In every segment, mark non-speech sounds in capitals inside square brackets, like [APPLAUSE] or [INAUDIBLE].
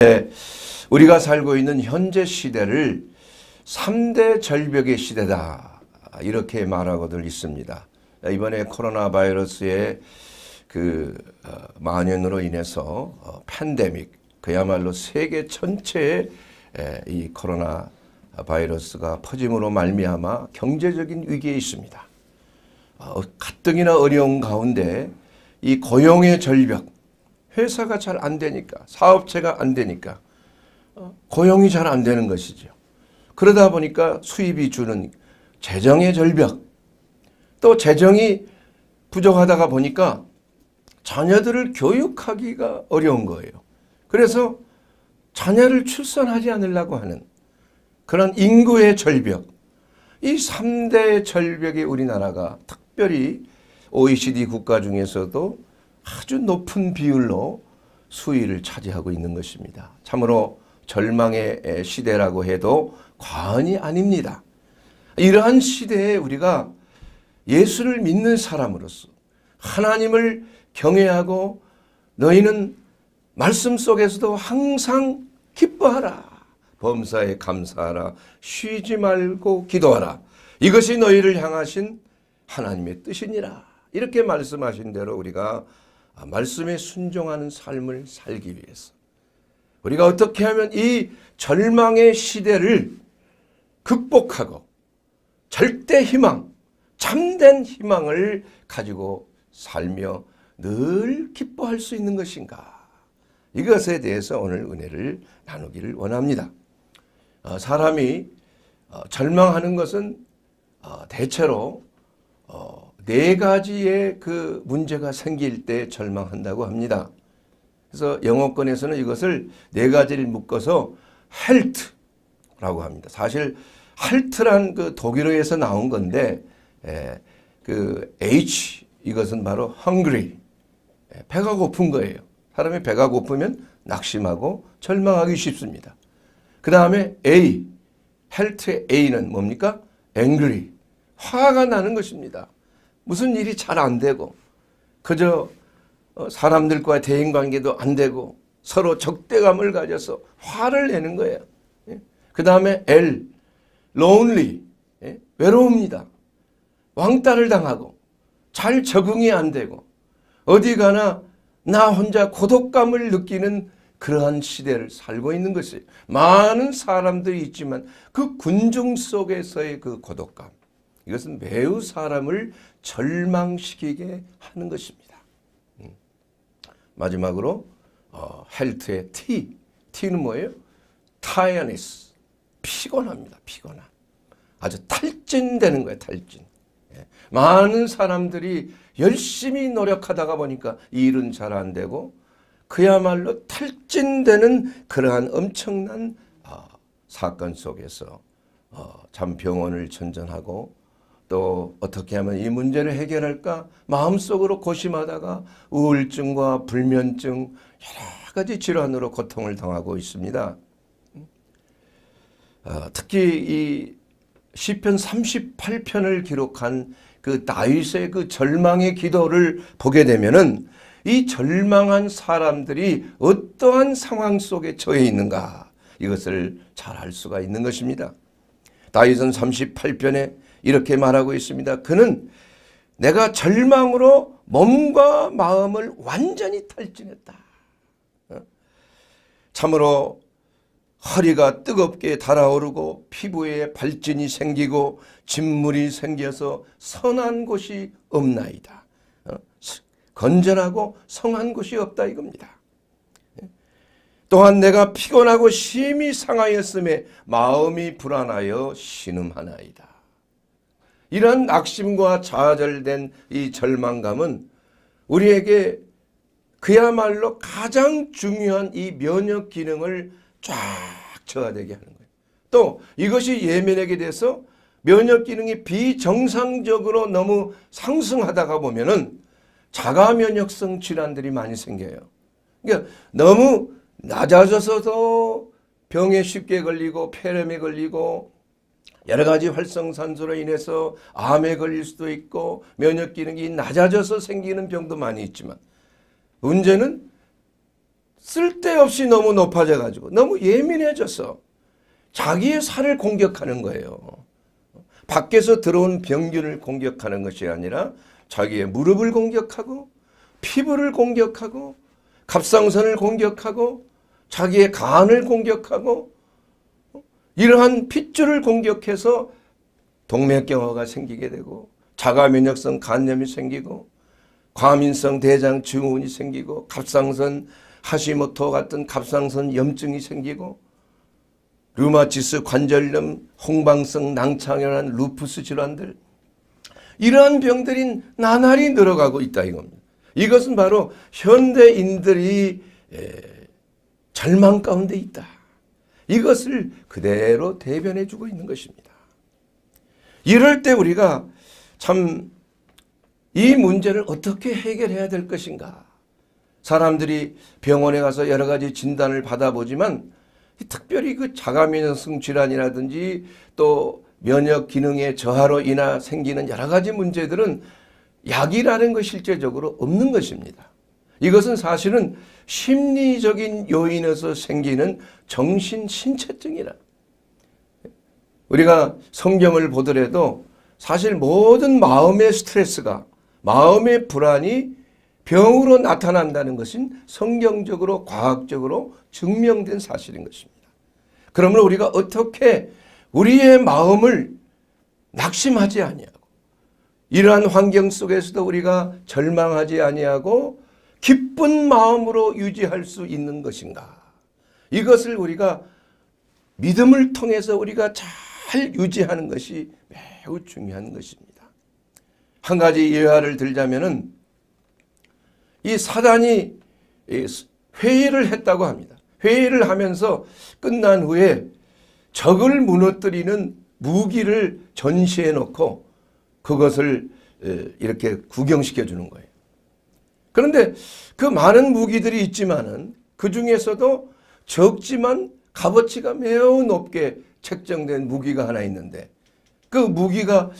네, 우리가 살고 있는 현재 시대를 3대 절벽의 시대다 이렇게 말하고들 있습니다. 이번에 코로나 바이러스의 그 어, 만연으로 인해서 어, 팬데믹 그야말로 세계 전체에 이 코로나 바이러스가 퍼짐으로 말미암아 경제적인 위기에 있습니다. 어, 가뜩이나 어려운 가운데 이 고용의 절벽 회사가 잘 안 되니까 사업체가 안 되니까 어, 고용이 잘 안 되는 것이죠. 그러다 보니까 수입이 주는 재정의 절벽 또 재정이 부족하다가 보니까 자녀들을 교육하기가 어려운 거예요. 그래서 자녀를 출산하지 않으려고 하는 그런 인구의 절벽 이 3대 절벽에 우리나라가 특별히 OECD 국가 중에서도 아주 높은 비율로 수위를 차지하고 있는 것입니다. 참으로 절망의 시대라고 해도 과언이 아닙니다. 이러한 시대에 우리가 예수를 믿는 사람으로서 하나님을 경외하고 너희는 말씀 속에서도 항상 기뻐하라. 범사에 감사하라. 쉬지 말고 기도하라. 이것이 너희를 향하신 하나님의 뜻이니라. 이렇게 말씀하신 대로 우리가 아, 말씀에 순종하는 삶을 살기 위해서 우리가 어떻게 하면 이 절망의 시대를 극복하고 절대 희망, 참된 희망을 가지고 살며 늘 기뻐할 수 있는 것인가 이것에 대해서 오늘 은혜를 나누기를 원합니다. 어, 사람이 어, 절망하는 것은 어, 대체로 네 가지의 그 문제가 생길 때 절망한다고 합니다. 그래서 영어권에서는 이것을 네 가지를 묶어서 헬트라고 합니다. 사실 헬트란 그 독일어에서 나온 건데 에, 예, 그 H 이것은 바로 hungry 에, 예, 배가 고픈 거예요. 사람이 배가 고프면 낙심하고 절망하기 쉽습니다. 그 다음에 A 헬트 A는 뭡니까? angry 화가 나는 것입니다. 무슨 일이 잘 안 되고 그저 어, 사람들과 대인관계도 안 되고 서로 적대감을 가져서 화를 내는 거예요. 예? 그 다음에 L, lonely, 예? 외로웁니다. 왕따를 당하고 잘 적응이 안 되고 어디 가나 나 혼자 고독감을 느끼는 그러한 시대를 살고 있는 것이 많은 사람들이 있지만 그 군중 속에서의 그 고독감 이것은 매우 사람을 절망시키게 하는 것입니다. 음. 마지막으로 어, 헬트의 T. T는 뭐예요? 타이어니스. 피곤합니다. 피곤함. 아주 탈진되는 거예요. 탈진. 예. 많은 사람들이 열심히 노력하다가 보니까 일은 잘 안 되고 그야말로 탈진되는 그러한 엄청난 어, 사건 속에서 어, 참 병원을 전전하고 또 어떻게 하면 이 문제를 해결할까 마음속으로 고심하다가 우울증과 불면증 여러 가지 질환으로 고통을 당하고 있습니다. 어, 특히 이 시편 38편을 기록한 그 다윗의 그 절망의 기도를 보게 되면은 이 절망한 사람들이 어떠한 상황 속에 처해 있는가 이것을 잘 알 수가 있는 것입니다. 다윗은 38편에 이렇게 말하고 있습니다. 그는 내가 절망으로 몸과 마음을 완전히 탈진했다. 어? 참으로 허리가 뜨겁게 달아오르고 피부에 발진이 생기고 진물이 생겨서 선한 곳이 없나이다. 어? 건전하고 성한 곳이 없다 이겁니다. 예? 또한 내가 피곤하고 심히 상하였음에 마음이 불안하여 신음하나이다. 이런 악심과 좌절된 이 절망감은 우리에게 그야말로 가장 중요한 이 면역 기능을 쫙 저하되게 하는 거예요. 또 이것이 예민하게 돼서 면역 기능이 비정상적으로 너무 상승하다가 보면은 자가 면역성 질환들이 많이 생겨요. 그러니까 너무 낮아져서도 병에 쉽게 걸리고 폐렴에 걸리고 여러 가지 활성산소로 인해서 암에 걸릴 수도 있고 면역 기능이 낮아져서 생기는 병도 많이 있지만 문제는 쓸데없이 너무 높아져 가지고 너무 예민해져서 자기의 살을 공격하는 거예요. 밖에서 들어온 병균을 공격하는 것이 아니라 자기의 무릎을 공격하고 피부를 공격하고 갑상선을 공격하고 자기의 간을 공격하고 이러한 핏줄을 공격해서 동맥경화가 생기게 되고 자가면역성 간염이 생기고 과민성 대장 증후군이 생기고 갑상선 하시모토 같은 갑상선 염증이 생기고 류마티스 관절염 홍방성 낭창혈한 루푸스 질환들 이러한 병들이 나날이 늘어가고 있다 이겁니다. 이것은 바로 현대인들이 절망 가운데 있다. 이것을 그대로 대변해 주고 있는 것입니다. 이럴 때 우리가 참 이 문제를 어떻게 해결해야 될 것인가. 사람들이 병원에 가서 여러 가지 진단을 받아보지만 특별히 그 자가면역성 질환이라든지 또 면역 기능의 저하로 인하 생기는 여러 가지 문제들은 약이라는 것 실제적으로 없는 것입니다. 이것은 사실은 심리적인 요인에서 생기는 정신신체증이라. 우리가 성경을 보더라도 사실 모든 마음의 스트레스가 마음의 불안이 병으로 나타난다는 것은 성경적으로 과학적으로 증명된 사실인 것입니다. 그러므 우리가 어떻게 우리의 마음을 낙심하지 아니하고 이러한 환경 속에서도 우리가 절망하지 아니하고 기쁜 마음으로 유지할 수 있는 것인가. 이것을 우리가 믿음을 통해서 우리가 잘 유지하는 것이 매우 중요한 것입니다. 한 가지 예화를 들자면은 이 사단이 회의를 했다고 합니다. 회의를 하면서 끝난 후에 적을 무너뜨리는 무기를 전시해 놓고 그것을 이렇게 구경시켜 주는 거예요. 그런데 그 많은 무기들이 있지만은 그 중에서도 적지만 값어치가 매우 높게 책정된 무기가 하나 있는데 그 무기가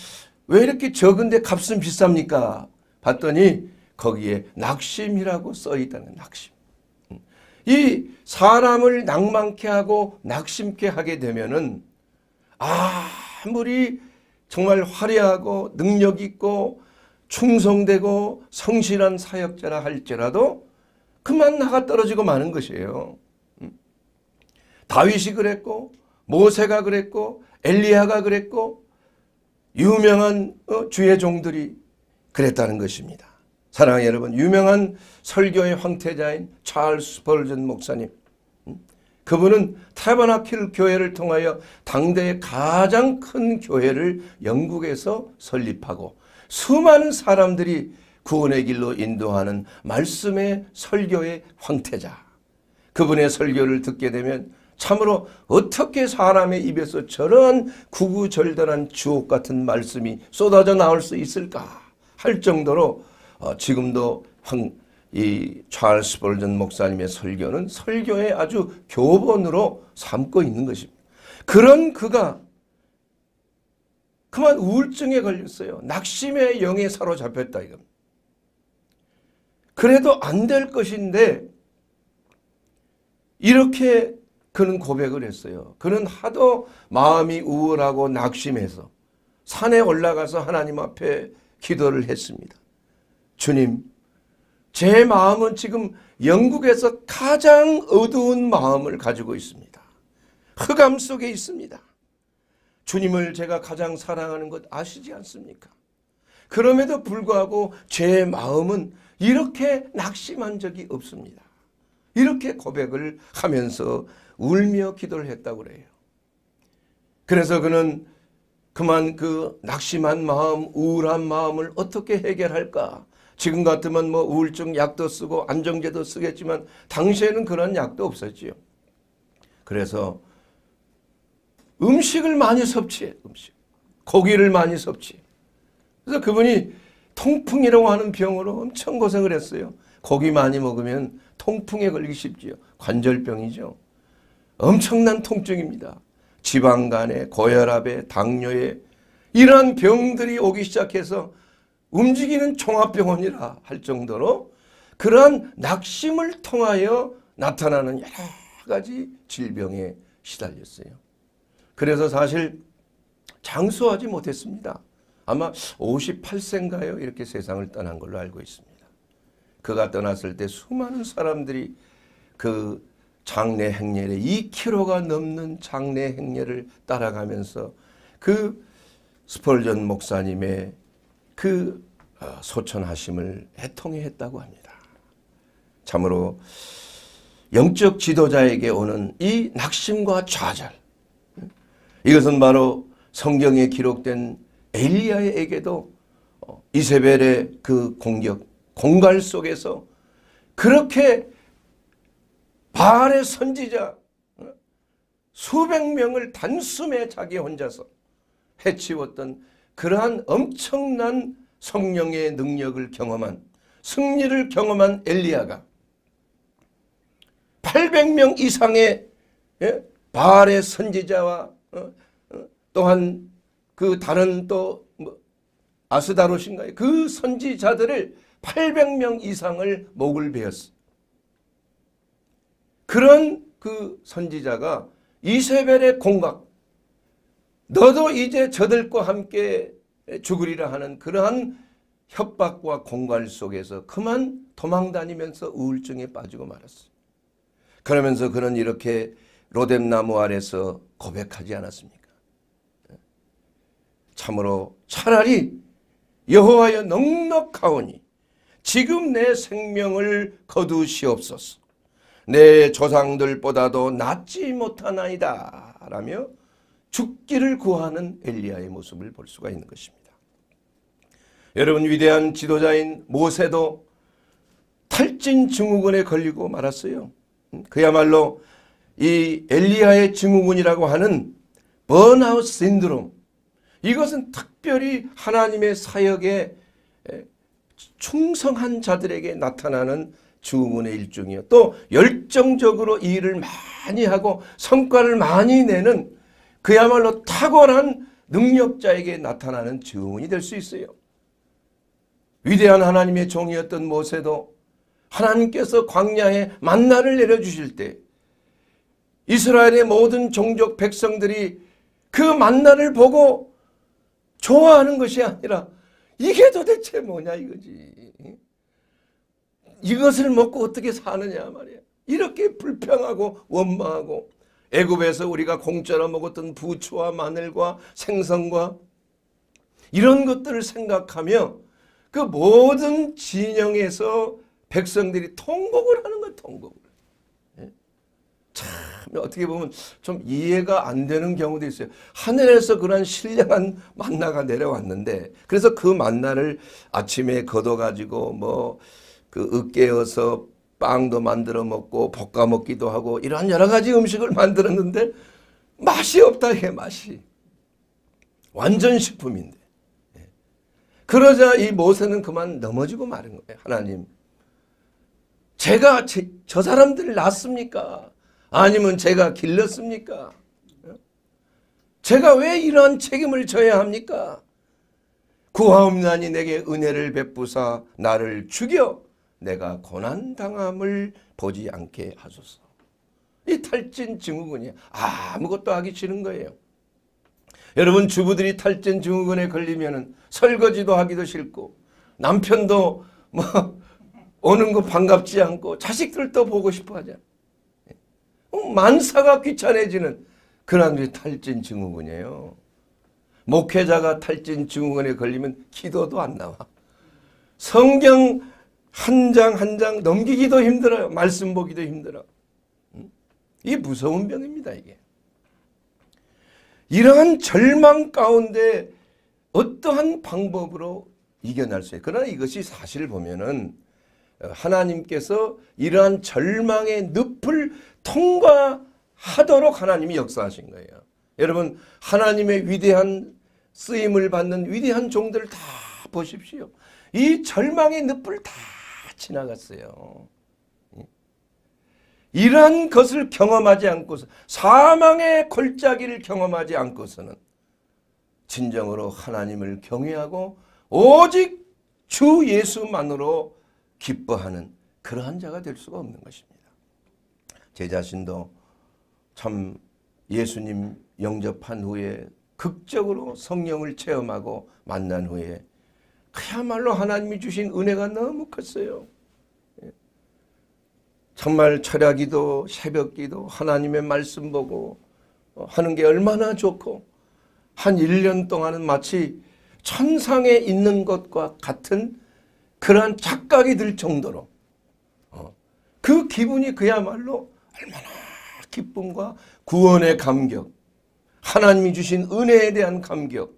왜 이렇게 적은데 값은 비쌉니까? 봤더니 거기에 낙심이라고 써 있다는 낙심. 음. 이 사람을 낭만케 하고 낙심케 하게 되면은 아무리 정말 화려하고 능력 있고 충성되고 성실한 사역자라 할지라도 그만 나가 떨어지고 마는 것이에요. 음. 다윗이 그랬고 모세가 그랬고 엘리야가 그랬고 유명한 어, 주의 종들이 그랬다는 것입니다. 사랑하는 여러분 유명한 설교의 황태자인 찰스 벌전 목사님 음. 그분은 타바나킬 교회를 통하여 당대의 가장 큰 교회를 영국에서 설립하고 수많은 사람들이 구원의 길로 인도하는 말씀의 설교의 황태자. 그분의 설교를 듣게 되면 참으로 어떻게 사람의 입에서 저런 구구절절한 주옥 같은 말씀이 쏟아져 나올 수 있을까 할 정도로 어, 지금도 황, 이 찰스 벌전 목사님의 설교는 설교의 아주 교본으로 삼고 있는 것입니다. 그런 그가 그만 우울증에 걸렸어요. 낙심의 영에 사로잡혔다 이겁 그래도 안 될 것인데 이렇게 그는 고백을 했어요. 그는 하도 마음이 우울하고 낙심해서 산에 올라가서 하나님 앞에 기도를 했습니다. 주님, 제 마음은 지금 영국에서 가장 어두운 마음을 가지고 있습니다. 흑암 속에 있습니다. 주님을 제가 가장 사랑하는 것 아시지 않습니까? 그럼에도 불구하고 제 마음은 이렇게 낙심한 적이 없습니다. 이렇게 고백을 하면서 울며 기도를 했다고 그래요. 그래서 그는 그만 그 낙심한 마음, 우울한 마음을 어떻게 해결할까? 지금 같으면 뭐 우울증 약도 쓰고 안정제도 쓰겠지만 당시에는 그런 약도 없었지요. 그래서 음식을 많이 섭취해 음식 고기를 많이 섭취해 그래서 그분이 통풍이라고 하는 병으로 엄청 고생을 했어요 고기 많이 먹으면 통풍에 걸리기 쉽지요 관절병이죠 엄청난 통증입니다 지방간에 고혈압에 당뇨에 이러한 병들이 오기 시작해서 움직이는 종합병원이라 할 정도로 그러한 낙심을 통하여 나타나는 여러 가지 질병에 시달렸어요. 그래서 사실 장수하지 못했습니다. 아마 58세인가요? 이렇게 세상을 떠난 걸로 알고 있습니다. 그가 떠났을 때 수많은 사람들이 그 장례 행렬에 2km가 넘는 장례 행렬을 따라가면서 그 스펄전 목사님의 그 아, 소천하심을 애통해 했다고 합니다. 참으로 영적 지도자에게 오는 이 낙심과 좌절 이것은 바로 성경에 기록된 엘리야에게도 어, 이세벨의 그 공격, 공갈 속에서 그렇게 바알의 선지자 어, 수백 명을 단숨에 자기 혼자서 해치웠던 그러한 엄청난 성령의 능력을 경험한 승리를 경험한 엘리야가 800명 이상의 예, 바알의 선지자와 어, 어. 또한 그 다른 또 뭐, 아스다로신가요그 선지자들을 800명 이상을 목을 베었어. 그런 그 선지자가 이세벨의 공각 너도 이제 저들과 함께 죽으리라 하는 그러한 협박과 공갈 속에서 그만 도망다니면서 우울증에 빠지고 말았어 그러면서 그는 이렇게 로뎀나무 아래서 고백하지 않았습니까? 참으로 차라리 여호와여 넉넉하오니 지금 내 생명을 거두시옵소서 내 조상들보다도 낫지 못하나이다 라며 죽기를 구하는 엘리야의 모습을 볼 수가 있는 것입니다. 여러분 위대한 지도자인 모세도 탈진 증후군에 걸리고 말았어요. 음, 그야말로 이 엘리야의 증후군이라고 하는 번아웃 신드롬 이것은 특별히 하나님의 사역에 충성한 자들에게 나타나는 증후군의 일종이요. 또 열정적으로 일을 많이 하고 성과를 많이 내는 그야말로 탁월한 능력자에게 나타나는 증후군이 될 수 있어요. 위대한 하나님의 종이었던 모세도 하나님께서 광야에 만나를 내려주실 때 이스라엘의 모든 종족 백성들이 그 만나를 보고 좋아하는 것이 아니라 이게 도대체 뭐냐 이거지. 이것을 먹고 어떻게 사느냐 말이야. 이렇게 불평하고 원망하고 애굽에서 우리가 공짜로 먹었던 부추와 마늘과 생선과 이런 것들을 생각하며 그 모든 진영에서 백성들이 통곡을 하는 거야 통곡을. 참 어떻게 보면 좀 이해가 안 되는 경우도 있어요. 하늘에서 그런 신령한 만나가 내려왔는데 그래서 그 만나를 아침에 걷어가지고 뭐 그 으깨어서 빵도 만들어 먹고 볶아 먹기도 하고 이러한 여러 가지 음식을 만들었는데 맛이 없다 이 맛이. 완전 식품인데. 예. 그러자 이 모세는 그만 넘어지고 마른 거예요. 하나님 제가 제, 저 사람들을 낳습니까? 아니면 제가 길렀습니까? 예? 제가 왜 이러한 책임을 져야 합니까? 구하옵나니 내게 은혜를 베푸사 나를 죽여 내가 고난당함을 보지 않게 하소서. 이 탈진 증후군이 아무것도 하기 싫은 거예요. 여러분 주부들이 탈진 증후군에 걸리면 설거지도 하기도 싫고 남편도 뭐 [LAUGHS] 오는 거 반갑지 않고 자식들도 보고 싶어 하잖아요. 어, 만사가 귀찮아지는 그런 게 탈진 증후군이에요. 목회자가 탈진 증후군에 걸리면 기도도 안 나와. 성경 한 장 한 장 넘기기도 힘들어요. 말씀 보기도 힘들어. 이 무서운 병입니다, 이게. 이러한 절망 가운데 어떠한 방법으로 이겨낼 수 있어요. 그러나 이것이 사실 보면은 하나님께서 이러한 절망의 늪을 통과하도록 하나님이 역사하신 거예요. 여러분 하나님의 위대한 쓰임을 받는 위대한 종들을 다 보십시오. 이 절망의 늪을 다 지나갔어요. 이러한 것을 경험하지 않고서 사망의 골짜기를 경험하지 않고서는 진정으로 하나님을 경외하고 오직 주 예수만으로 기뻐하는 그러한 자가 될 수가 없는 것입니다. 제 자신도 참 예수님 영접한 후에 극적으로 성령을 체험하고 만난 후에 그야말로 하나님이 주신 은혜가 너무 컸어요. 정말 예. 철야기도 새벽기도 하나님의 말씀 보고 어, 하는 게 얼마나 좋고 한 1년 동안은 마치 천상에 있는 것과 같은 그러한 착각이 들 정도로 어, 그 기분이 그야말로 얼마나 기쁨과 구원의 감격, 하나님이 주신 은혜에 대한 감격,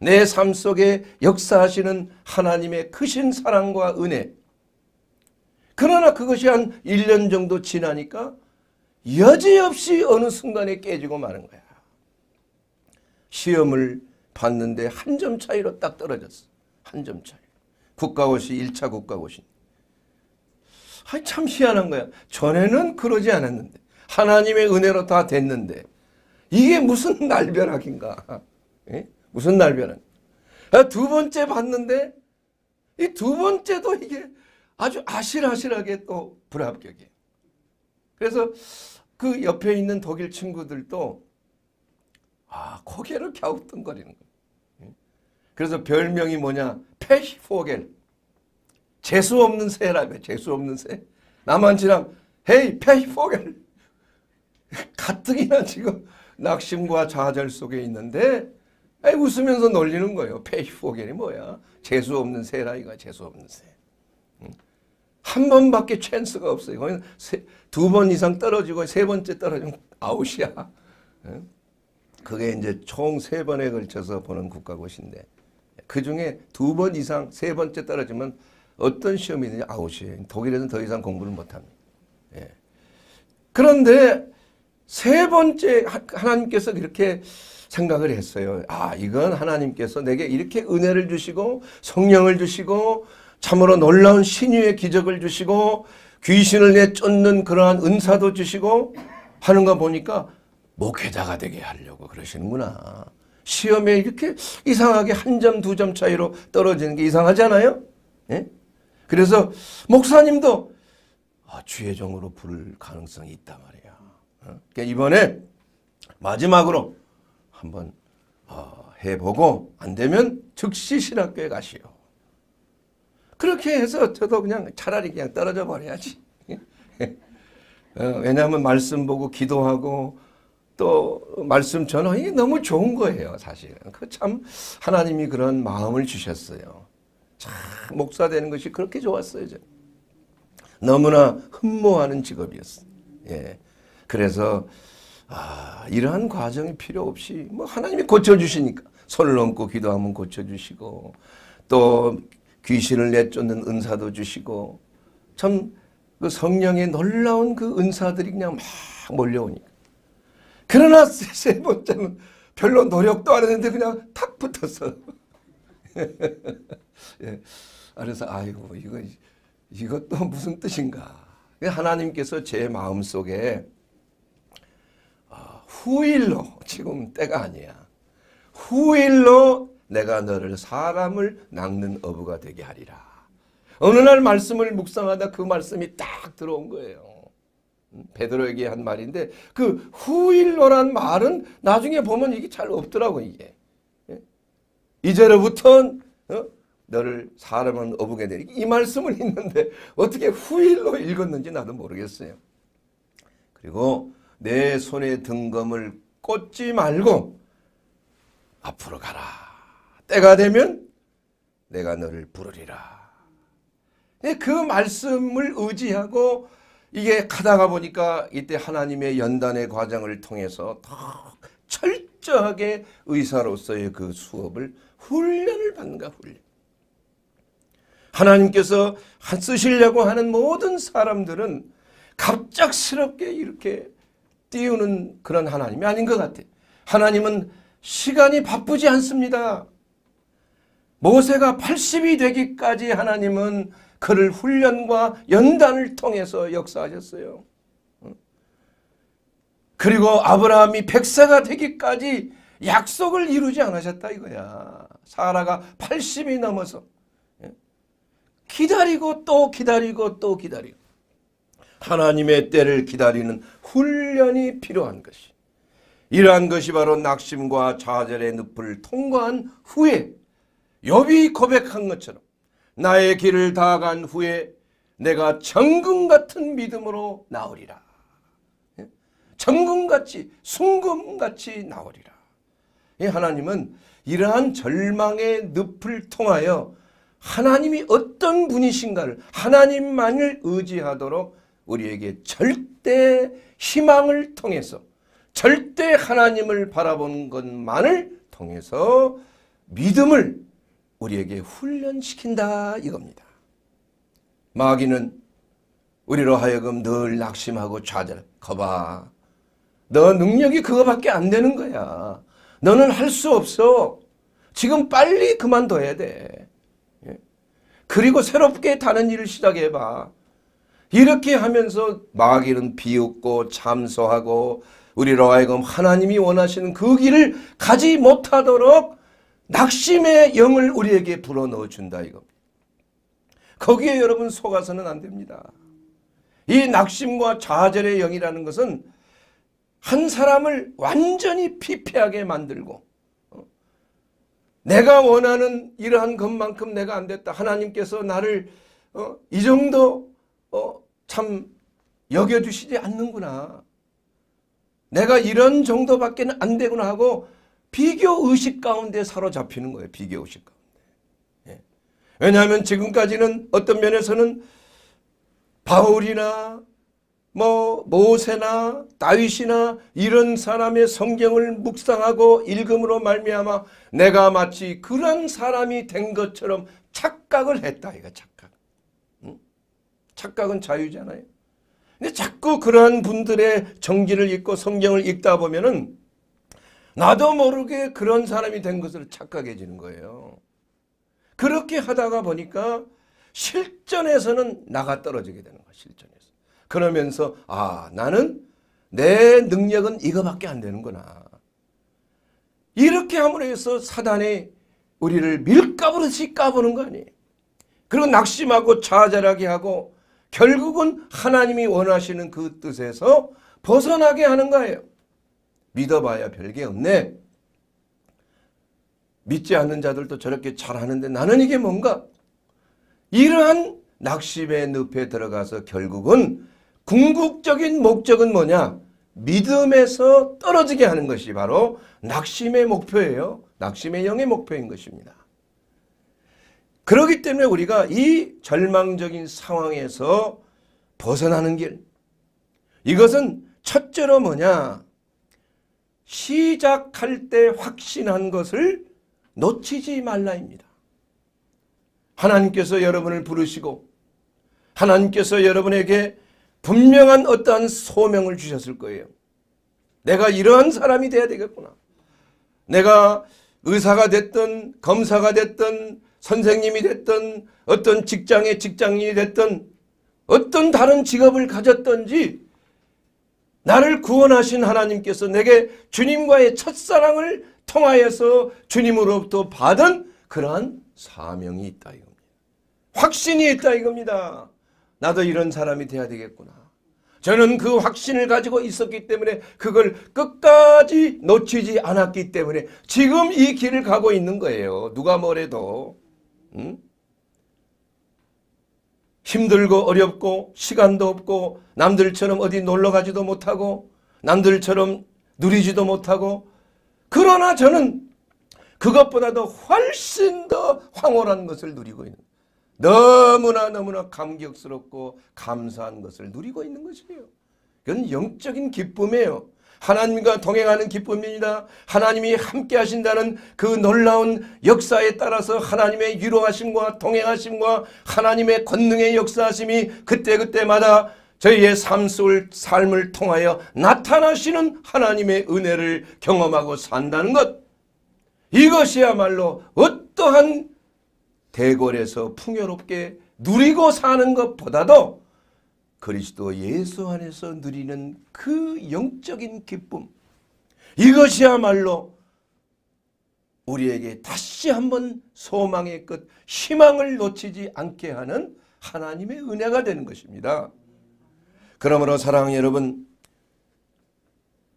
내 삶 속에 역사하시는 하나님의 크신 사랑과 은혜. 그러나 그것이 한 1년 정도 지나니까 여지없이 어느 순간에 깨지고 마는 거야. 시험을 봤는데 한 점 차이로 딱 떨어졌어. 한 점 차이. 국가고시 1차 국가고시 참 희한한 거야. 전에는 그러지 않았는데 하나님의 은혜로 다 됐는데 이게 무슨 [LAUGHS] 날벼락인가? 예? 무슨 날벼락? 아, 두 번째 봤는데 이 두 번째도 이게 아주 아실아실하게 또 불합격이에요. 그래서 그 옆에 있는 독일 친구들도 아 고개를 갸우뚱거리는 거예요. 예? 그래서 별명이 뭐냐? 패히포겔. 재수 없는 새라며 재수 없는 새. 나만 지랑 헤이 페이포겔 가뜩이나 지금 낙심과 좌절 속에 있는데 아이 웃으면서 놀리는 거예요. 페이포겔이 뭐야? 재수 없는 새라 이거 재수 없는 새. 한 번밖에 찬스가 없어요. 거기두번 이상 떨어지고 세 번째 떨어지면 아웃이야. 그게 이제 총 세 번에 걸쳐서 보는 국가고시데그 중에 두 번 이상 세 번째 떨어지면 어떤 시험이든지 있 아웃이에요. 독일에서는 더 이상 공부를 못합니다. 예. 그런데 세 번째 하나님께서 그렇게 생각을 했어요. 아 이건 하나님께서 내게 이렇게 은혜를 주시고 성령을 주시고 참으로 놀라운 신유의 기적을 주시고 귀신을 내쫓는 그러한 은사도 주시고 하는 거 보니까 목회자가 되게 하려고 그러시는구나. 시험에 이렇게 이상하게 한 점, 두 점 차이로 떨어지는 게 이상하잖아요? 예? 그래서 목사님도 아, 주의종으로 부를 가능성이 있단 말이야. 어? 그러니까 이번에 마지막으로 한번 어, 해보고 안 되면 즉시 신학교에 가시오. 그렇게 해서 저도 그냥 차라리 그냥 떨어져 버려야지. [LAUGHS] 어, 왜냐하면 말씀 보고 기도하고 또 말씀 전환이 너무 좋은 거예요 사실그 참 하나님이 그런 마음을 주셨어요. 참 목사 되는 것이 그렇게 좋았어요. 저 너무나 흠모하는 직업이었어요. 예. 그래서 아, 이러한 과정이 필요 없이 뭐 하나님이 고쳐주시니까 손을 얹고 기도하면 고쳐주시고 또 귀신을 내쫓는 은사도 주시고 참 그 성령의 놀라운 그 은사들이 그냥 막 몰려오니까 그러나 세 번째는 별로 노력도 안 했는데 그냥 탁 붙었어. [LAUGHS] 예. 그래서 아이고 이거 이것도 [LAUGHS] 무슨 뜻인가? 그 하나님께서 제 마음 속에 아, 후일로 지금 때가 아니야. 후일로 내가 너를 사람을 낚는 어부가 되게 하리라. 어느 날 말씀을 묵상하다 그 말씀이 딱 들어온 거예요. 음, 베드로에게 한 말인데 그 후일로란 말은 나중에 보면 이게 잘 없더라고 이게. 예? 이제로부터 어? 너를 사람은 어부게 되리. 이 말씀은 있는데 어떻게 후일로 읽었는지 나도 모르겠어요. 그리고 내 손에 등검을 꽂지 말고 앞으로 가라. 때가 되면 내가 너를 부르리라. 네, 그 말씀을 의지하고 이게 가다가 보니까 이때 하나님의 연단의 과정을 통해서 철저하게 의사로서의 그 수업을 훈련을 받는가 훈련. 하나님께서 쓰시려고 하는 모든 사람들은 갑작스럽게 이렇게 띄우는 그런 하나님이 아닌 것 같아요. 하나님은 시간이 바쁘지 않습니다. 모세가 80이 되기까지 하나님은 그를 훈련과 연단을 통해서 역사하셨어요. 그리고 아브라함이 백세가 되기까지 약속을 이루지 않으셨다 이거야. 사라가 80이 넘어서 기다리고 또 기다리고 또 기다리고 하나님의 때를 기다리는 훈련이 필요한 것이 이러한 것이 바로 낙심과 좌절의 늪을 통과한 후에 여비 고백한 것처럼 나의 길을 다 간 후에 내가 정금 같은 믿음으로 나오리라. 정금같이 예? 순금같이 나오리라. 예, 하나님은 이러한 절망의 늪을 통하여 하나님이 어떤 분이신가를 하나님만을 의지하도록 우리에게 절대 희망을 통해서 절대 하나님을 바라보는 것만을 통해서 믿음을 우리에게 훈련시킨다 이겁니다. 마귀는 우리로 하여금 늘 낙심하고 좌절 거봐 너 능력이 그거밖에 안 되는 거야 너는 할 수 없어 지금 빨리 그만둬야 돼 그리고 새롭게 다른 일을 시작해봐. 이렇게 하면서 마귀는 비웃고 참소하고 우리로 하여금 하나님이 원하시는 그 길을 가지 못하도록 낙심의 영을 우리에게 불어넣어 준다 이겁니다. 거기에 여러분 속아서는 안 됩니다. 이 낙심과 좌절의 영이라는 것은 한 사람을 완전히 피폐하게 만들고 내가 원하는 이러한 것만큼 내가 안 됐다. 하나님께서 나를 어, 이 정도 어, 참 여겨주시지 않는구나. 내가 이런 정도밖에 안 되구나 하고 비교 의식 가운데 사로잡히는 거예요. 비교 의식 가운데. 예. 왜냐하면 지금까지는 어떤 면에서는 바울이나 뭐 모세나 다윗이나 이런 사람의 성경을 묵상하고 읽음으로 말미암아 내가 마치 그런 사람이 된 것처럼 착각을 했다 이거 착각. 착각은 자유잖아요. 근데 자꾸 그러한 분들의 정기를 읽고 성경을 읽다 보면은 나도 모르게 그런 사람이 된 것을 착각해지는 거예요. 그렇게 하다가 보니까 실전에서는 나가 떨어지게 되는 거예요. 실전. 그러면서 아 나는 내 능력은 이거밖에 안 되는구나. 이렇게 함으로 해서 사단이 우리를 밀가부듯이 까보는 거 아니에요. 그리고 낙심하고 좌절하게 하고 결국은 하나님이 원하시는 그 뜻에서 벗어나게 하는 거예요. 믿어봐야 별 게 없네. 믿지 않는 자들도 저렇게 잘하는데 나는 이게 뭔가? 이러한 낙심의 늪에 들어가서 결국은 궁극적인 목적은 뭐냐? 믿음에서 떨어지게 하는 것이 바로 낙심의 목표예요. 낙심의 영의 목표인 것입니다. 그렇기 때문에 우리가 이 절망적인 상황에서 벗어나는 길 이것은 첫째로 뭐냐 시작할 때 확신한 것을 놓치지 말라입니다. 하나님께서 여러분을 부르시고 하나님께서 여러분에게 분명한 어떠한 소명을 주셨을 거예요. 내가 이런 사람이 돼야 되겠구나. 내가 의사가 됐든 검사가 됐든 선생님이 됐든 어떤 직장의 직장인이 됐든 어떤 다른 직업을 가졌든지 나를 구원하신 하나님께서 내게 주님과의 첫사랑을 통하여서 주님으로부터 받은 그러한 사명이 있다 이겁니다. 확신이 있다 이겁니다. 나도 이런 사람이 돼야 되겠구나. 저는 그 확신을 가지고 있었기 때문에 그걸 끝까지 놓치지 않았기 때문에 지금 이 길을 가고 있는 거예요. 누가 뭐래도. 응? 힘들고 어렵고 시간도 없고 남들처럼 어디 놀러 가지도 못하고 남들처럼 누리지도 못하고 그러나 저는 그것보다도 훨씬 더 황홀한 것을 누리고 있는 너무나 너무나 감격스럽고 감사한 것을 누리고 있는 것이에요. 그건 영적인 기쁨이에요. 하나님과 동행하는 기쁨입니다. 하나님이 함께 하신다는 그 놀라운 역사에 따라서 하나님의 위로하심과 동행하심과 하나님의 권능의 역사하심이 그때그때마다 저희의 삶을, 삶을 통하여 나타나시는 하나님의 은혜를 경험하고 산다는 것. 이것이야말로 어떠한 대궐에서 풍요롭게 누리고 사는 것보다도 그리스도 예수 안에서 누리는 그 영적인 기쁨 이것이야말로 우리에게 다시 한번 소망의 끝 희망을 놓치지 않게 하는 하나님의 은혜가 되는 것입니다. 그러므로 사랑하는 여러분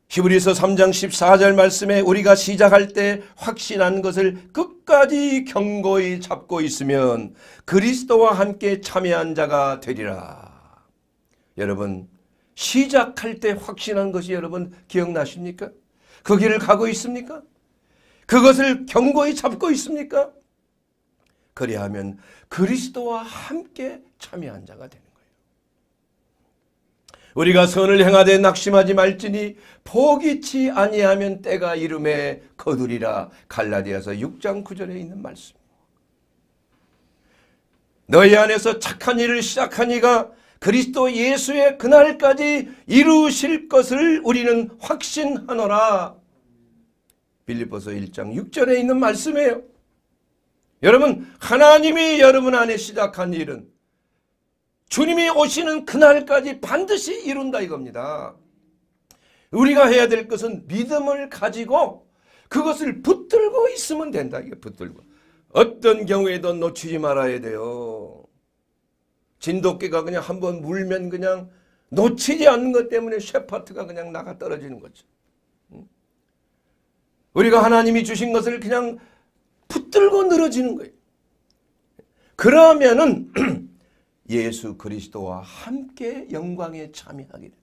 히브리서 3장 14절 말씀에 우리가 시작할 때 확신한 것을 끝까지 경고히 잡고 있으면 그리스도와 함께 참여한 자가 되리라. 여러분 시작할 때 확신한 것이 여러분 기억나십니까? 그 길을 가고 있습니까? 그것을 경고히 잡고 있습니까? 그리하면 그리스도와 함께 참여한 자가 되는 우리가 선을 행하되 낙심하지 말지니 포기치 아니하면 때가 이름에 거두리라 갈라디아서 6장 9절에 있는 말씀. 너희 안에서 착한 일을 시작한 이가 그리스도 예수의 그날까지 이루실 것을 우리는 확신하노라. 빌리포서 1장 6절에 있는 말씀이에요. 여러분 하나님이 여러분 안에 시작한 일은 주님이 오시는 그날까지 반드시 이룬다 이겁니다. 우리가 해야 될 것은 믿음을 가지고 그것을 붙들고 있으면 된다. 이게 붙들고. 어떤 경우에도 놓치지 말아야 돼요. 진돗개가 그냥 한번 물면 그냥 놓치지 않는 것 때문에 셰파트가 그냥 나가 떨어지는 거죠. 우리가 하나님이 주신 것을 그냥 붙들고 늘어지는 거예요. 그러면은 [CLEARS THROAT] 예수 그리스도와 함께 영광에 참여하게 됩니다.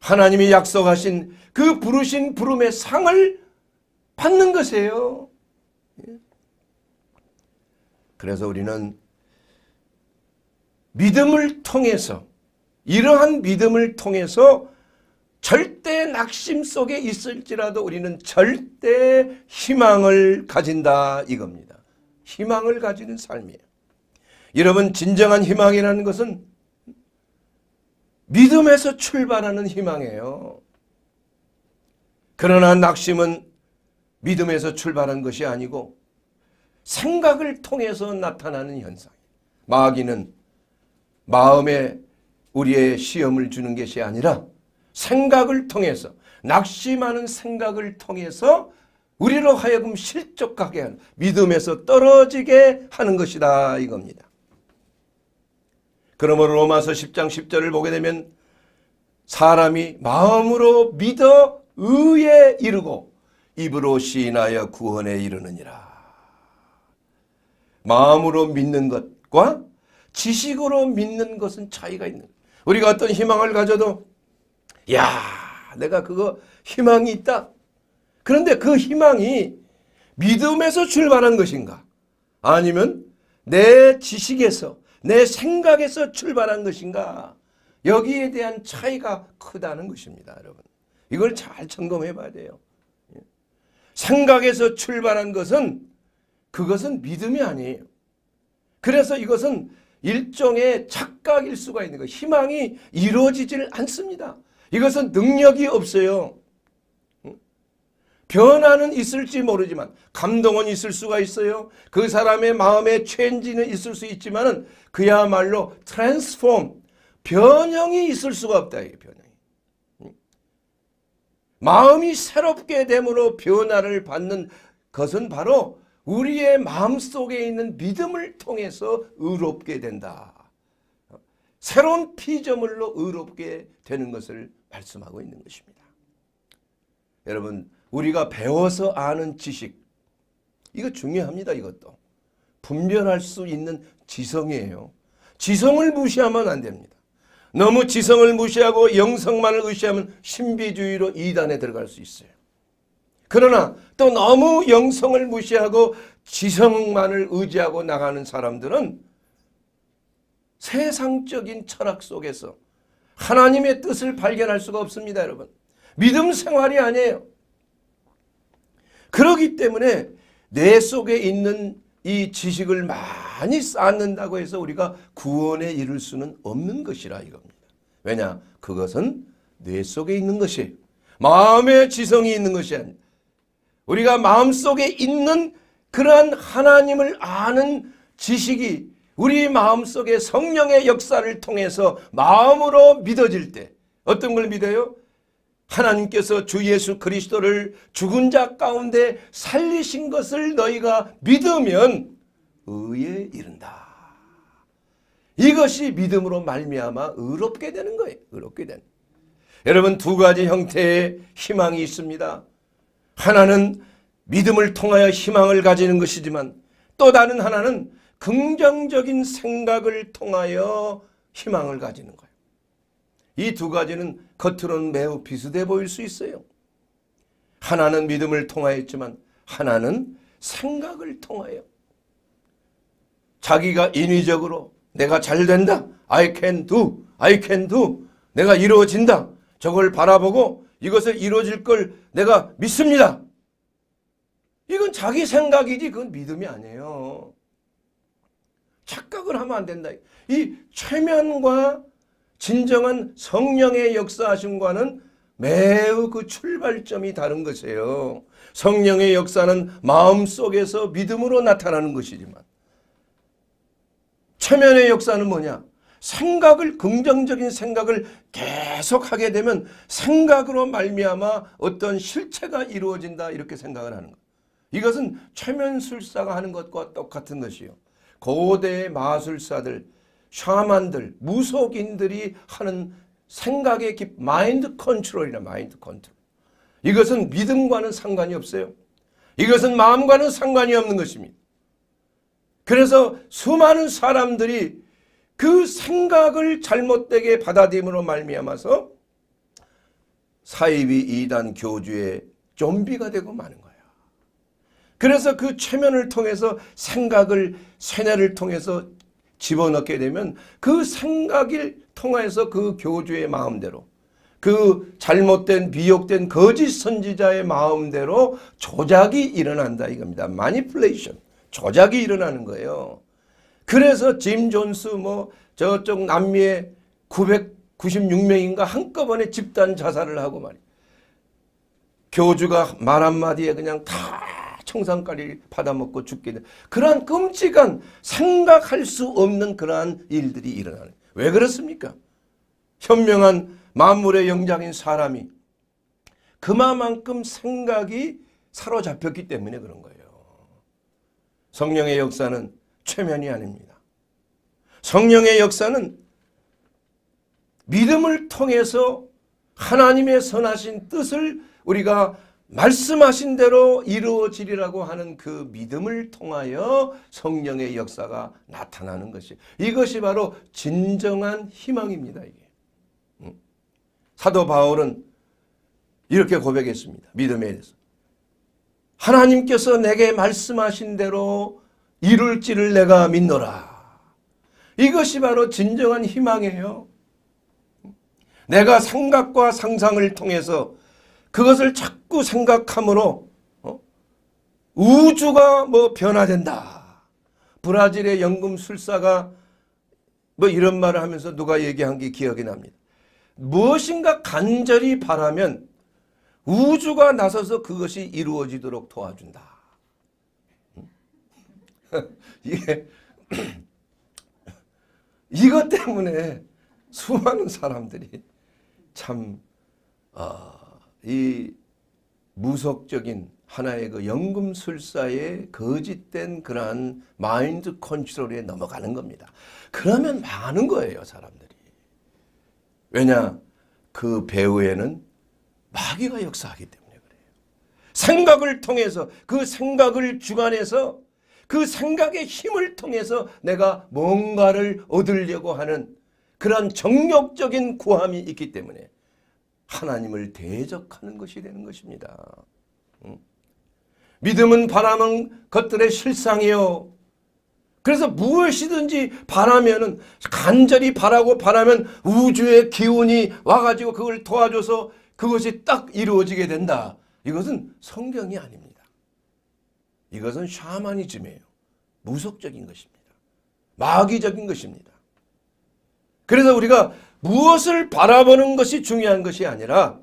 하나님이 약속하신 그 부르신 부름의 상을 받는 것이에요. 예. 그래서 우리는 믿음을 통해서 이러한 믿음을 통해서 절대 낙심 속에 있을지라도 우리는 절대 희망을 가진다 이겁니다. 희망을 가지는 삶이에요. 여러분 진정한 희망이라는 것은 믿음에서 출발하는 희망이에요. 그러나 낙심은 믿음에서 출발한 것이 아니고 생각을 통해서 나타나는 현상. 마귀는 마음에 우리의 시험을 주는 것이 아니라 생각을 통해서 낙심하는 생각을 통해서 우리로 하여금 실족하게 하는 믿음에서 떨어지게 하는 것이다 이겁니다. 그러므로 로마서 10장 10절을 보게 되면 사람이 마음으로 믿어 의에 이르고 입으로 시인하여 구원에 이르느니라. 마음으로 믿는 것과 지식으로 믿는 것은 차이가 있는 우리가 어떤 희망을 가져도 야 내가 그거 희망이 있다. 그런데 그 희망이 믿음에서 출발한 것인가? 아니면 내 지식에서 내 생각에서 출발한 것인가 여기에 대한 차이가 크다는 것입니다. 여러분 이걸 잘 점검해 봐야 돼요. 예. 생각에서 출발한 것은 그것은 믿음이 아니에요. 그래서 이것은 일종의 착각일 수가 있는 거예요. 희망이 이루어지질 않습니다. 이것은 능력이 없어요. 변화는 있을지 모르지만 감동은 있을 수가 있어요. 그 사람의 마음의 체인지는 있을 수 있지만 그야말로 트랜스폼, 변형이 있을 수가 없다. 이게 변형이. 마음이 새롭게 됨으로 변화를 받는 것은 바로 우리의 마음속에 있는 믿음을 통해서 의롭게 된다. 새로운 피조물로 의롭게 되는 것을 말씀하고 있는 것입니다. 여러분 우리가 배워서 아는 지식 이거 중요합니다. 이것도. 분별할 수 있는 지성이에요. 지성을 무시하면 안 됩니다. 너무 지성을 무시하고 영성만을 의시하면 신비주의로 이단에 들어갈 수 있어요. 그러나 또 너무 영성을 무시하고 지성만을 의지하고 나가는 사람들은 세상적인 철학 속에서 하나님의 뜻을 발견할 수가 없습니다. 여러분. 믿음 생활이 아니에요. 그러기 때문에 뇌 속에 있는 이 지식을 많이 쌓는다고 해서 우리가 구원에 이를 수는 없는 것이라 이겁니다. 왜냐? 그것은 뇌 속에 있는 것이 마음의 지성이 있는 것이 아니라 우리가 마음속에 있는 그러한 하나님을 아는 지식이 우리 마음속에 성령의 역사를 통해서 마음으로 믿어질 때 어떤 걸 믿어요? 하나님께서 주 예수 그리스도를 죽은 자 가운데 살리신 것을 너희가 믿으면 의에 이른다. 이것이 믿음으로 말미암아 의롭게 되는 거예요. 의롭게 된. 여러분 두 가지 형태의 희망이 있습니다. 하나는 믿음을 통하여 희망을 가지는 것이지만 또 다른 하나는 긍정적인 생각을 통하여 희망을 가지는 거예요. 이두 가지는 겉으로는 매우 비슷해 보일 수 있어요. 하나는 믿음을 통하였지만 하나는 생각을 통하여 자기가 인위적으로 내가 잘 된다. I can do. I can do. 내가 이루어진다. 저걸 바라보고 이것을 이루어질 걸 내가 믿습니다. 이건 자기 생각이지 그건 믿음이 아니에요. 착각을 하면 안 된다. 이 최면과 진정한 성령의 역사하심과는 매우 그 출발점이 다른 것이에요. 성령의 역사는 마음속에서 믿음으로 나타나는 것이지만 체면의 역사는 뭐냐? 생각을 긍정적인 생각을 계속하게 되면 생각으로 말미암아 어떤 실체가 이루어진다 이렇게 생각을 하는 것. 이것은 최면술사가 하는 것과 똑같은 것이요. 고대 마술사들 샤만들, 무속인들이 하는 생각의 깊, 마인드 컨트롤이나 마인드 컨트롤. 이것은 믿음과는 상관이 없어요. 이것은 마음과는 상관이 없는 것입니다. 그래서 수많은 사람들이 그 생각을 잘못되게 받아들임으로 말미암아서 사이비 이단 교주의 좀비가 되고 마는 거야. 그래서 그 최면을 통해서 생각을 세뇌를 통해서 집어넣게 되면 그 생각을 통해서 그 교주의 마음대로 그 잘못된 비옥된 거짓 선지자의 마음대로 조작이 일어난다 이겁니다. 마니플레이션. 조작이 일어나는 거예요. 그래서 짐 존스 뭐 저쪽 남미에 996명인가 한꺼번에 집단 자살을 하고 말이에요. 교주가 말 한마디에 그냥 다 청산까지 받아먹고 죽게 된 그러한 끔찍한 생각할 수 없는 그러한 일들이 일어나는 왜 그렇습니까? 현명한 만물의 영장인 사람이 그만큼 생각이 사로잡혔기 때문에 그런 거예요. 성령의 역사는 최면이 아닙니다. 성령의 역사는 믿음을 통해서 하나님의 선하신 뜻을 우리가 말씀하신 대로 이루어지리라고 하는 그 믿음을 통하여 성령의 역사가 나타나는 것이 이것이 바로 진정한 희망입니다. 이게. 사도 바울은 이렇게 고백했습니다. 믿음에 대해서. 하나님께서 내게 말씀하신 대로 이룰지를 내가 믿노라. 이것이 바로 진정한 희망이에요. 내가 생각과 상상을 통해서 그것을 자꾸 생각함으로 어? 우주가 뭐 변화된다. 브라질의 연금술사가 뭐 이런 말을 하면서 누가 얘기한 게 기억이 납니다. 무엇인가 간절히 바라면 우주가 나서서 그것이 이루어지도록 도와준다. [LAUGHS] 이게 [CLEARS THROAT] 이것 때문에 수많은 사람들이 참 어, 이 무속적인 하나의 그 연금술사의 거짓된 그러한 마인드 컨트롤에 넘어가는 겁니다. 그러면 많은 거예요 사람들이. 왜냐 그 배후에는 마귀가 역사하기 때문에 그래요. 생각을 통해서 그 생각을 주관해서 그 생각의 힘을 통해서 내가 뭔가를 얻으려고 하는 그런 정력적인 구함이 있기 때문에 하나님을 대적하는 것이 되는 것입니다. 응? 믿음은 바라는 것들의 실상이요. 그래서 무엇이든지 바라면은 간절히 바라고 바라면 우주의 기운이 와가지고 그걸 도와줘서 그것이 딱 이루어지게 된다. 이것은 성경이 아닙니다. 이것은 샤머니즘이에요. 무속적인 것입니다. 마귀적인 것입니다. 그래서 우리가 무엇을 바라보는 것이 중요한 것이 아니라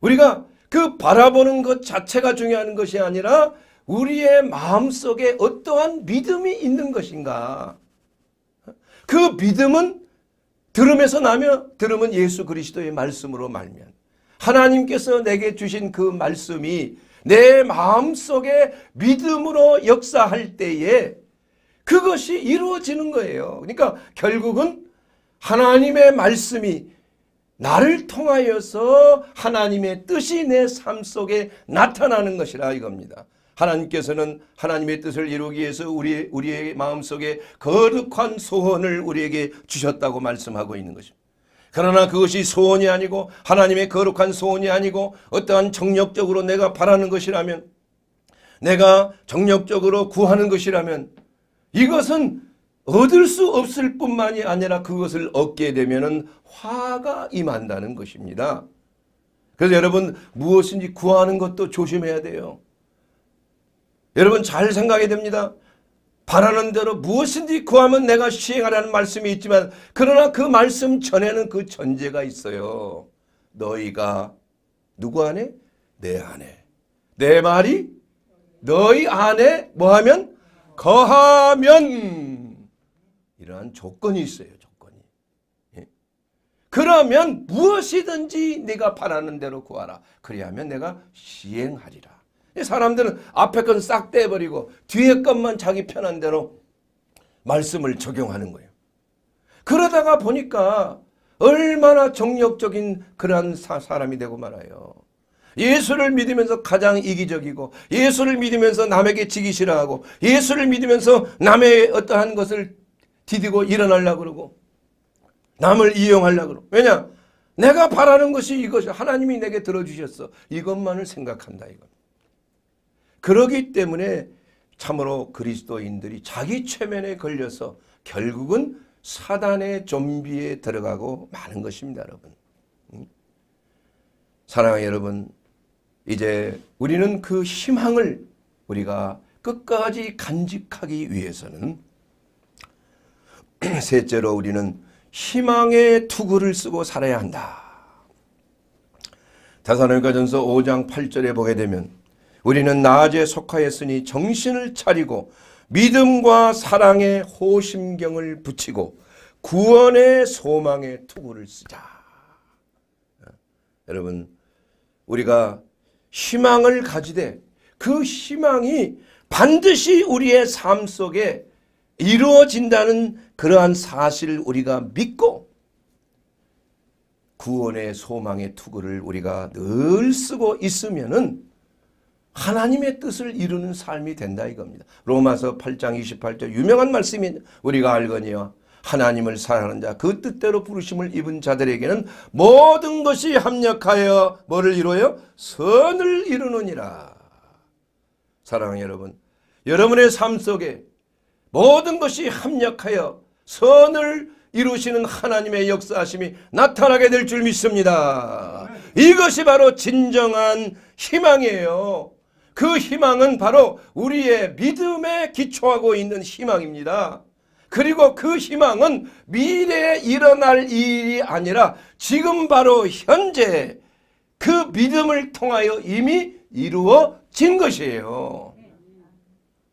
우리가 그 바라보는 것 자체가 중요한 것이 아니라 우리의 마음속에 어떠한 믿음이 있는 것인가. 그 믿음은 들음에서 나며 들음은 예수 그리스도의 말씀으로 말면 하나님께서 내게 주신 그 말씀이 내 마음속에 믿음으로 역사할 때에 그것이 이루어지는 거예요. 그러니까 결국은 하나님의 말씀이 나를 통하여서 하나님의 뜻이 내 삶 속에 나타나는 것이라 이겁니다. 하나님께서는 하나님의 뜻을 이루기 위해서 우리, 우리의 마음속에 거룩한 소원을 우리에게 주셨다고 말씀하고 있는 것입니다. 그러나 그것이 소원이 아니고 하나님의 거룩한 소원이 아니고 어떠한 정력적으로 내가 바라는 것이라면 내가 정력적으로 구하는 것이라면 이것은 얻을 수 없을 뿐만이 아니라 그것을 얻게 되면 화가 임한다는 것입니다. 그래서 여러분 무엇인지 구하는 것도 조심해야 돼요. 여러분 잘생각해 됩니다. 바라는 대로 무엇인지 구하면 내가 시행하라는 말씀이 있지만 그러나 그 말씀 전에는 그 전제가 있어요. 너희가 누구 안에? 내 안에. 내 말이 너희 안에 뭐하면? 거하면 이러한 조건이 있어요. 조건이. 예? 그러면 무엇이든지 네가 바라는 대로 구하라. 그리하면 내가 시행하리라. 사람들은 앞에 건 싹 떼버리고 뒤에 것만 자기 편한 대로 말씀을 적용하는 거예요. 그러다가 보니까 얼마나 정력적인 그러한 사, 사람이 되고 말아요. 예수를 믿으면서 가장 이기적이고 예수를 믿으면서 남에게 지기 싫어하고 예수를 믿으면서 남의 어떠한 것을 디디고 일어나려 그러고 남을 이용하려 그러고 왜냐? 내가 바라는 것이 이것이 하나님이 내게 들어주셨어. 이것만을 생각한다 이건 그러기 때문에 참으로 그리스도인들이 자기 최면에 걸려서 결국은 사단의 좀비에 들어가고 많은 것입니다 여러분. 사랑하는 여러분 이제 우리는 그 희망을 우리가 끝까지 간직하기 위해서는 [CLEARS THROAT] 셋째로 우리는 희망의 투구를 쓰고 살아야 한다. 대사로니가전서 5장 8절에 보게 되면 우리는 낮에 속하였으니 정신을 차리고 믿음과 사랑의 호심경을 붙이고 구원의 소망의 투구를 쓰자. 어, 여러분 우리가 희망을 가지되 그 희망이 반드시 우리의 삶 속에 이루어진다는 그러한 사실을 우리가 믿고 구원의 소망의 투구를 우리가 늘 쓰고 있으면은 하나님의 뜻을 이루는 삶이 된다 이겁니다. 로마서 8장 28절 유명한 말씀이 우리가 알거니와 하나님을 사랑하는 자 그 뜻대로 부르심을 입은 자들에게는 모든 것이 합력하여 뭐를 이루어요? 선을 이루느니라. 사랑하는 여러분 여러분의 삶 속에 모든 것이 합력하여 선을 이루시는 하나님의 역사심이 나타나게 될 줄 믿습니다. 이것이 바로 진정한 희망이에요. 그 희망은 바로 우리의 믿음에 기초하고 있는 희망입니다. 그리고 그 희망은 미래에 일어날 일이 아니라 지금 바로 현재 그 믿음을 통하여 이미 이루어진 것이에요.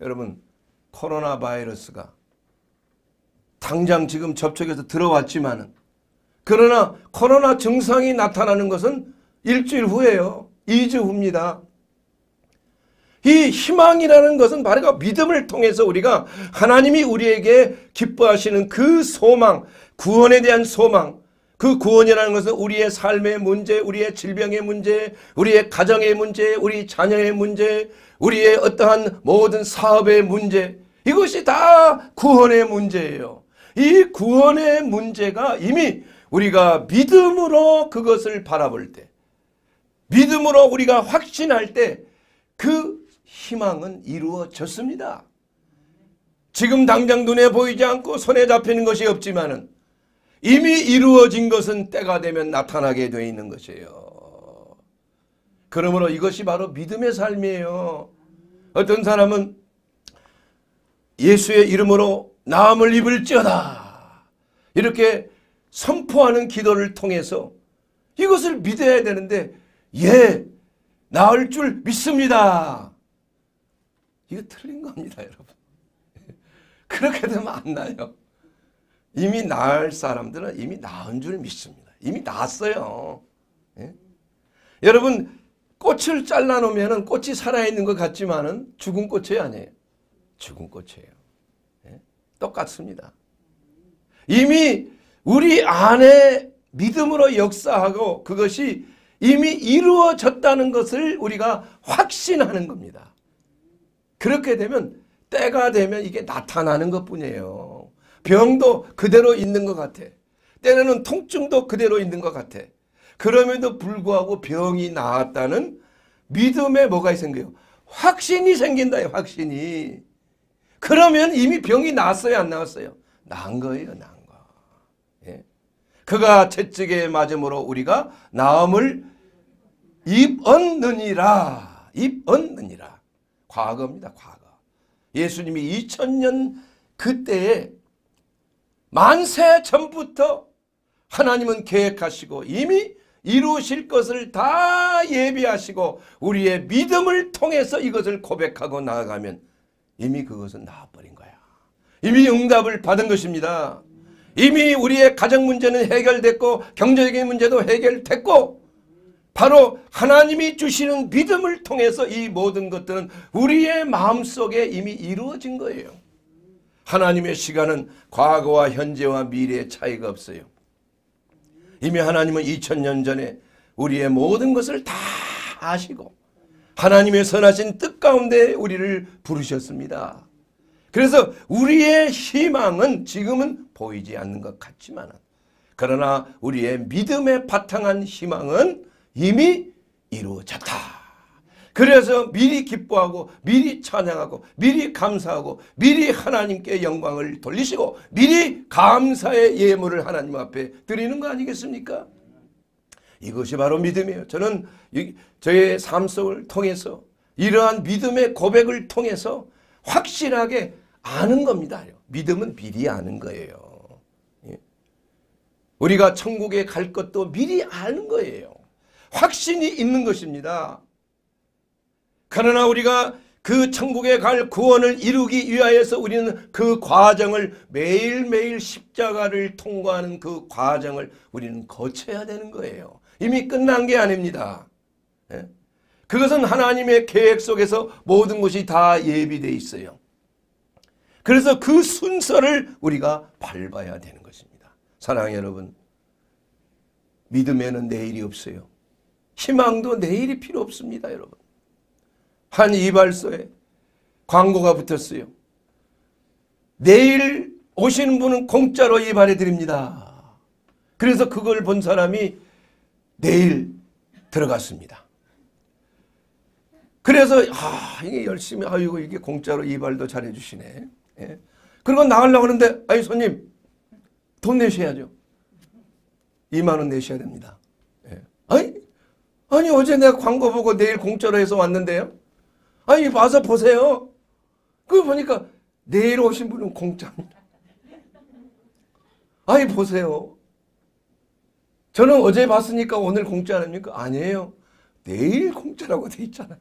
여러분 코로나 바이러스가 당장 지금 접촉해서 들어왔지만은 그러나 코로나 증상이 나타나는 것은 일주일 후예요. 2주 후입니다. 이 희망이라는 것은 바로 믿음을 통해서 우리가 하나님이 우리에게 기뻐하시는 그 소망, 구원에 대한 소망, 그 구원이라는 것은 우리의 삶의 문제, 우리의 질병의 문제, 우리의 가정의 문제, 우리 자녀의 문제, 우리의 어떠한 모든 사업의 문제, 이것이 다 구원의 문제예요. 이 구원의 문제가 이미 우리가 믿음으로 그것을 바라볼 때 믿음으로 우리가 확신할 때 그 희망은 이루어졌습니다. 지금 당장 눈에 보이지 않고 손에 잡히는 것이 없지만은 이미 이루어진 것은 때가 되면 나타나게 되어 있는 것이에요. 그러므로 이것이 바로 믿음의 삶이에요. 어떤 사람은 예수의 이름으로 남을 입을지어다. 이렇게 선포하는 기도를 통해서 이것을 믿어야 되는데 예, 나을 줄 믿습니다. 이거 틀린 겁니다, 여러분. [LAUGHS] 그렇게 되면 안 나요. 이미 나을 사람들은 이미 나은 줄 믿습니다. 이미 났어요. 예? 여러분 꽃을 잘라놓으면 꽃이 살아있는 것 같지만은 죽은 꽃이 아니에요. 죽은 꽃이에요. 똑같습니다. 이미 우리 안에 믿음으로 역사하고 그것이 이미 이루어졌다는 것을 우리가 확신하는 겁니다. 그렇게 되면 때가 되면 이게 나타나는 것뿐이에요. 병도 그대로 있는 것 같아. 때로는 통증도 그대로 있는 것 같아. 그럼에도 불구하고 병이 나았다는 믿음에 뭐가 생겨요? 확신이 생긴다 확신이. 그러면 이미 병이 났어요 안 나왔어요? 난 거예요 난 거. 예? 그가 채찍에 맞음으로 우리가 나음을 입었느니라 입었느니라 과거입니다 과거. 예수님이 2000년 그때에 만세 전부터 하나님은 계획하시고 이미 이루실 것을 다 예비하시고 우리의 믿음을 통해서 이것을 고백하고 나아가면 이미 그것은 나와버린 거야. 이미 응답을 받은 것입니다. 이미 우리의 가정 문제는 해결됐고 경제적인 문제도 해결됐고 바로 하나님이 주시는 믿음을 통해서 이 모든 것들은 우리의 마음속에 이미 이루어진 거예요. 하나님의 시간은 과거와 현재와 미래의 차이가 없어요. 이미 하나님은 2000년 전에 우리의 모든 것을 다 아시고 하나님의 선하신 뜻 가운데 우리를 부르셨습니다. 그래서 우리의 희망은 지금은 보이지 않는 것 같지만 그러나 우리의 믿음에 바탕한 희망은 이미 이루어졌다. 그래서 미리 기뻐하고 미리 찬양하고 미리 감사하고 미리 하나님께 영광을 돌리시고 미리 감사의 예물을 하나님 앞에 드리는 거 아니겠습니까? 이것이 바로 믿음이에요. 저는 저의 삶 속을 통해서 이러한 믿음의 고백을 통해서 확실하게 아는 겁니다. 믿음은 미리 아는 거예요. 예. 우리가 천국에 갈 것도 미리 아는 거예요. 확신이 있는 것입니다. 그러나 우리가 그 천국에 갈 구원을 이루기 위하여서 우리는 그 과정을 매일매일 십자가를 통과하는 그 과정을 우리는 거쳐야 되는 거예요. 이미 끝난 게 아닙니다. 예? 그것은 하나님의 계획 속에서 모든 것이 다 예비되어 있어요. 그래서 그 순서를 우리가 밟아야 되는 것입니다. 사랑해 여러분, 믿음에는 내일이 없어요. 희망도 내일이 필요 없습니다, 여러분. 한 이발소에 광고가 붙었어요. 내일 오시는 분은 공짜로 이발해 드립니다. 그래서 그걸 본 사람이 내일 들어갔습니다. 그래서 아 이게 열심히 아이고 이게 공짜로 이발도 잘해주시네. 예. 그리고 나가려고 하는데 아이 손님 돈 내셔야죠. 2만 원 내셔야 됩니다. 예. 아니 아니 어제 내가 광고 보고 내일 공짜로 해서 왔는데요. 아니 와서 보세요. 그 보니까 내일 오신 분은 공짜입니다. 아니 보세요. 저는 어제 봤으니까 오늘 공짜 아닙니까? 아니에요. 내일 공짜라고 돼 있잖아요.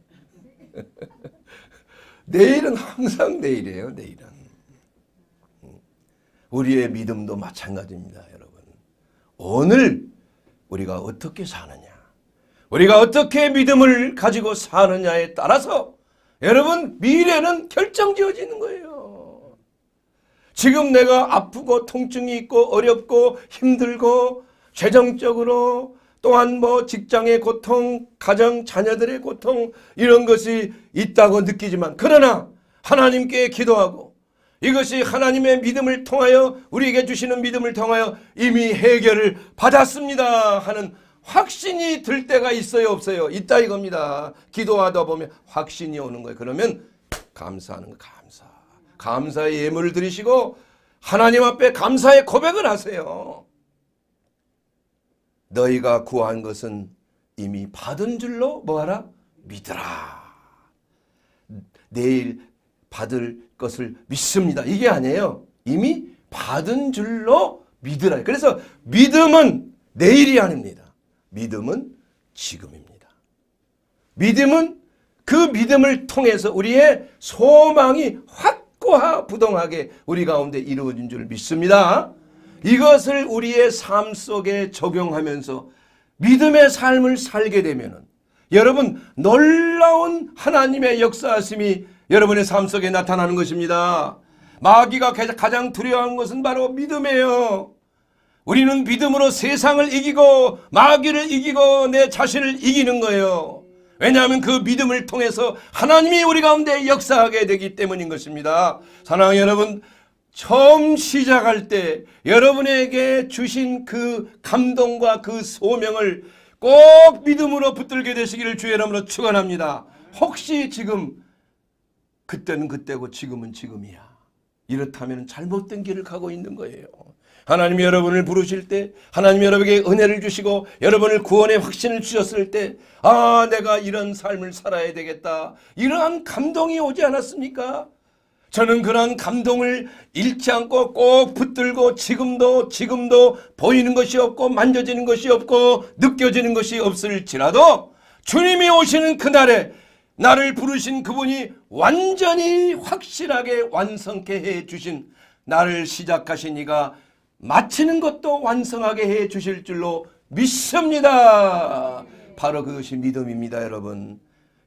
[LAUGHS] 내일은 항상 내일이에요. 내일은. 우리의 믿음도 마찬가지입니다. 여러분. 오늘 우리가 어떻게 사느냐. 우리가 어떻게 믿음을 가지고 사느냐에 따라서 여러분 미래는 결정지어지는 거예요. 지금 내가 아프고 통증이 있고 어렵고 힘들고 재정적으로 또한 뭐 직장의 고통, 가정, 자녀들의 고통 이런 것이 있다고 느끼지만 그러나 하나님께 기도하고 이것이 하나님의 믿음을 통하여 우리에게 주시는 믿음을 통하여 이미 해결을 받았습니다 하는 확신이 들 때가 있어요 없어요 있다 이겁니다 기도하다 보면 확신이 오는 거예요 그러면 감사하는 거 감사 감사의 예물을 드리시고 하나님 앞에 감사의 고백을 하세요 너희가 구한 것은 이미 받은 줄로 뭐하라? 믿으라. 내일 받을 것을 믿습니다. 이게 아니에요. 이미 받은 줄로 믿으라. 그래서 믿음은 내일이 아닙니다. 믿음은 지금입니다. 믿음은 그 믿음을 통해서 우리의 소망이 확고하 부동하게 우리 가운데 이루어진 줄 믿습니다. 이것을 우리의 삶 속에 적용하면서 믿음의 삶을 살게 되면 여러분 놀라운 하나님의 역사하심이 여러분의 삶 속에 나타나는 것입니다. 마귀가 가장 두려워하는 것은 바로 믿음이에요. 우리는 믿음으로 세상을 이기고 마귀를 이기고 내 자신을 이기는 거예요. 왜냐하면 그 믿음을 통해서 하나님이 우리 가운데 역사하게 되기 때문인 것입니다. 사랑하는 여러분 처음 시작할 때 여러분에게 주신 그 감동과 그 소명을 꼭 믿음으로 붙들게 되시기를 주의 이름으로 축원합니다. 혹시 지금 그때는 그때고 지금은 지금이야. 이렇다면 잘못된 길을 가고 있는 거예요. 하나님이 여러분을 부르실 때 하나님 여러분에게 은혜를 주시고 여러분을 구원의 확신을 주셨을 때아 내가 이런 삶을 살아야 되겠다. 이러한 감동이 오지 않았습니까? 저는 그런 감동을 잃지 않고 꼭 붙들고 지금도 지금도 보이는 것이 없고 만져지는 것이 없고 느껴지는 것이 없을지라도 주님이 오시는 그날에 나를 부르신 그분이 완전히 확실하게 완성케 해 주신 나를 시작하신 이가 마치는 것도 완성하게 해 주실 줄로 믿습니다. 바로 그것이 믿음입니다, 여러분.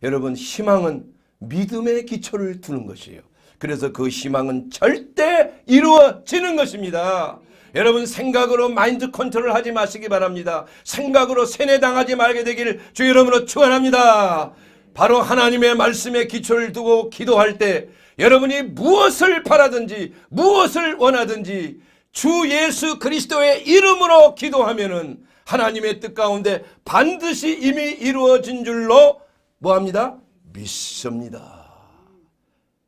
여러분, 희망은 믿음의 기초를 두는 것이에요. 그래서 그 희망은 절대 이루어지는 것입니다. 여러분 생각으로 마인드 컨트롤 하지 마시기 바랍니다. 생각으로 세뇌당하지 말게 되길 주 이름으로 축원합니다. 바로 하나님의 말씀에 기초를 두고 기도할 때 여러분이 무엇을 바라든지 무엇을 원하든지 주 예수 그리스도의 이름으로 기도하면은 하나님의 뜻 가운데 반드시 이미 이루어진 줄로 뭐합니다? 믿습니다.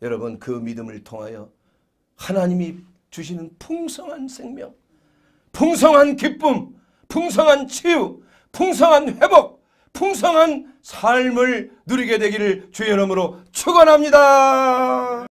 여러분 그 믿음을 통하여 하나님이 주시는 풍성한 생명, 풍성한 기쁨, 풍성한 치유, 풍성한 회복, 풍성한 삶을 누리게 되기를 주의 이름으로 축원합니다.